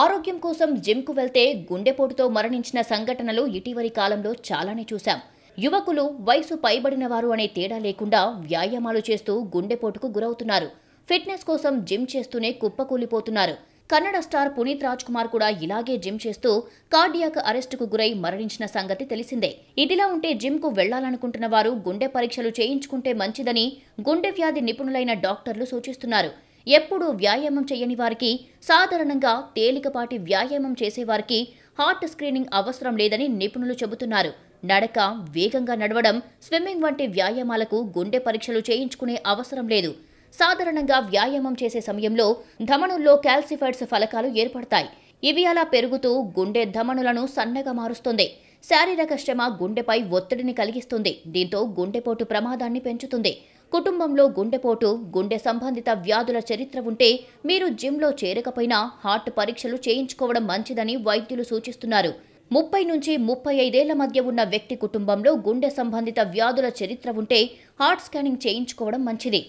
ఆరోగ్యం కోసం జిమ్కు వెళ్తే గుండెపోటుతో మరణించిన సంఘటనలు ఇటీవలి కాలంలో చాలానే చూశాం యువకులు వయసు పైబడిన వారు అనే తేడా లేకుండా వ్యాయామాలు చేస్తూ గుండెపోటుకు గురవుతున్నారు ఫిట్నెస్ కోసం జిమ్ చేస్తూనే కుప్పకూలిపోతున్నారు కన్నడ స్టార్ పునీత్ రాజ్ కుమార్ కూడా ఇలాగే జిమ్ చేస్తూ కార్డియాక్ అరెస్టుకు గురై మరణించిన సంగతి తెలిసిందే ఇదిలా ఉంటే జిమ్కు వెళ్లాలనుకుంటున్న వారు గుండె పరీక్షలు చేయించుకుంటే మంచిదని గుండె వ్యాధి నిపుణులైన డాక్టర్లు సూచిస్తున్నారు ఎప్పుడూ వ్యాయామం చేయని వారికి సాధారణంగా తేలికపాటి వ్యాయామం చేసేవారికి హార్ట్ స్క్రీనింగ్ అవసరం లేదని నిపుణులు చెబుతున్నారు నడక వేగంగా నడవడం స్విమ్మింగ్ వంటి వ్యాయామాలకు గుండె పరీక్షలు చేయించుకునే అవసరం లేదు సాధారణంగా వ్యాయామం చేసే సమయంలో ధమనుల్లో కాల్సిఫైడ్స్ ఫలకాలు ఏర్పడతాయి ఇవి అలా పెరుగుతూ గుండె ధమనులను సన్నగా మారుస్తుంది శారీరక శ్రమ గుండెపై ఒత్తిడిని కలిగిస్తుంది దీంతో గుండెపోటు ప్రమాదాన్ని పెంచుతుంది కుటుంబంలో గుండెపోటు గుండె సంబంధిత వ్యాధుల చరిత్ర ఉంటే మీరు జిమ్లో చేరకపోయినా హార్ట్ పరీక్షలు చేయించుకోవడం మంచిదని వైద్యులు సూచిస్తున్నారు ముప్పై నుంచి ముప్పై ఐదేళ్ల మధ్య ఉన్న వ్యక్తి కుటుంబంలో గుండె సంబంధిత వ్యాధుల చరిత్ర ఉంటే హార్ట్ స్కానింగ్ చేయించుకోవడం మంచిది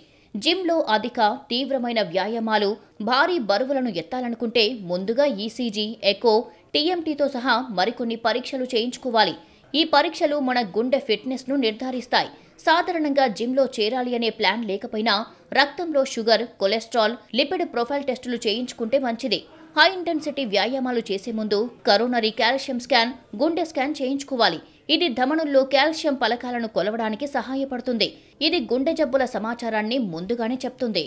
జిమ్లో అధిక తీవ్రమైన వ్యాయామాలు భారీ బరువులను ఎత్తాలనుకుంటే ముందుగా ఈసీజీ ఎకో టీఎంటీతో సహా మరికొన్ని పరీక్షలు చేయించుకోవాలి ఈ పరీక్షలు మన గుండె ఫిట్నెస్ను నిర్ధారిస్తాయి సాధారణంగా జిమ్లో చేరాలి అనే ప్లాన్ లేకపోయినా రక్తంలో షుగర్ కొలెస్ట్రాల్ లిపిడ్ ప్రొఫైల్ టెస్టులు చేయించుకుంటే మంచిది హై ఇంటెన్సిటీ వ్యాయామాలు చేసే ముందు కరోనరీ కాల్షియం స్కాన్ గుండె స్కాన్ చేయించుకోవాలి ఇది ధమనుల్లో కాల్షియం పలకాలను కొలవడానికి సహాయపడుతుంది ఇది గుండె జబ్బుల సమాచారాన్ని ముందుగానే చెప్తుంది